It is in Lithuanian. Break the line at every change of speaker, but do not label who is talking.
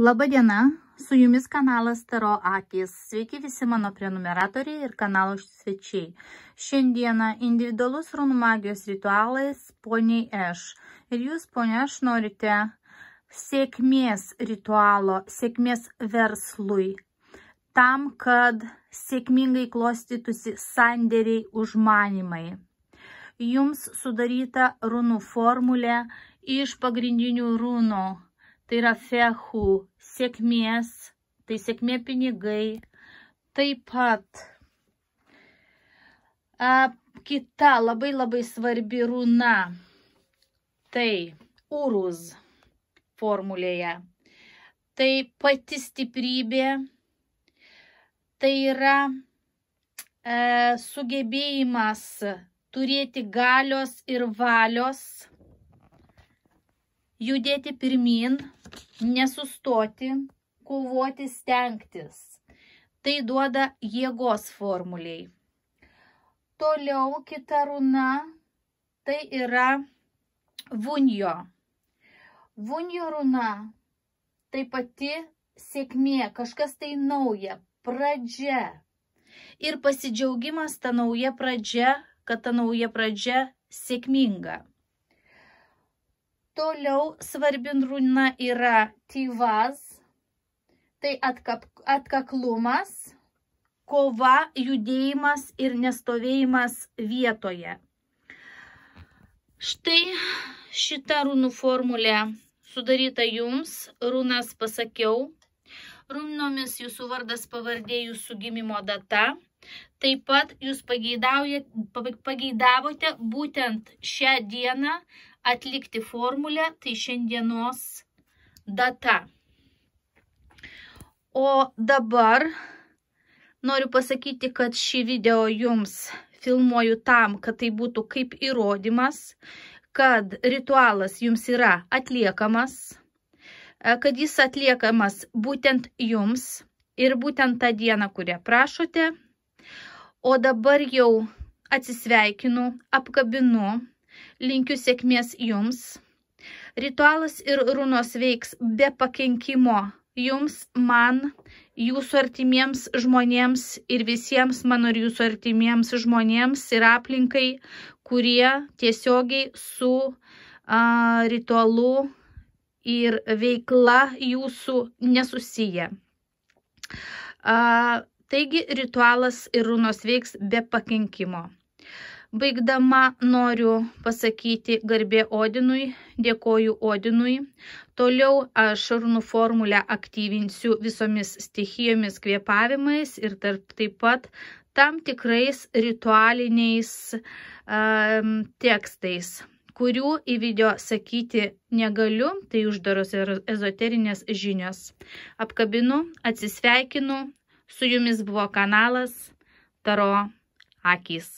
Labadiena, su jumis kanalas Taro Akis. Sveiki visi mano prenumeratoriai ir kanalo svečiai. Šiandieną individualus runų magijos ritualas poniai Eš. Ir jūs, ponia Eš, norite sėkmės ritualo, sėkmės verslui. Tam, kad sėkmingai klostytųsi sandėriai užmanimai. Jums sudaryta runų formulė iš pagrindinių runų tai yra fehu, sėkmės, tai sėkmė pinigai. Taip pat a, kita labai labai svarbi runa, tai urus formulėje. Tai pati stiprybė, tai yra e, sugebėjimas turėti galios ir valios, judėti pirmin, nesustoti, kovoti, stengtis. Tai duoda jėgos formuliai. Toliau kita runa tai yra vunjo. Vunjo runa tai pati sėkmė, kažkas tai nauja, pradžia. Ir pasidžiaugimas ta nauja pradžia, kad ta nauja pradžia sėkminga. Toliau svarbi runa yra tyvas, tai atkap, atkaklumas, kova, judėjimas ir nestovėjimas vietoje. Štai šita runų formulė sudaryta jums, runas pasakiau, runomis jūsų vardas pavardė, jūsų gimimo data. Taip pat jūs pageidavote būtent šią dieną atlikti formulę, tai šiandienos data. O dabar noriu pasakyti, kad šį video jums filmuoju tam, kad tai būtų kaip įrodymas, kad ritualas jums yra atliekamas, e, kad jis atliekamas būtent jums ir būtent tą dieną, kurią prašote. O dabar jau atsisveikinu, apkabinu Linkiu sėkmės jums. Ritualas ir runos veiks be pakenkimo jums, man, jūsų artimiems žmonėms ir visiems mano ir jūsų artimiems žmonėms ir aplinkai, kurie tiesiogiai su a, ritualu ir veikla jūsų nesusiję. A, taigi ritualas ir runos veiks be pakenkimo. Baigdama noriu pasakyti garbė Odinui, dėkoju Odinui. Toliau aš runų formulę aktyvinsiu visomis stichijomis kvėpavimais ir tarp, taip pat tam tikrais ritualiniais um, tekstais kurių į video sakyti negaliu, tai uždaros ezoterinės žinios. Apkabinu, atsisveikinu, su jumis buvo kanalas Taro Akis.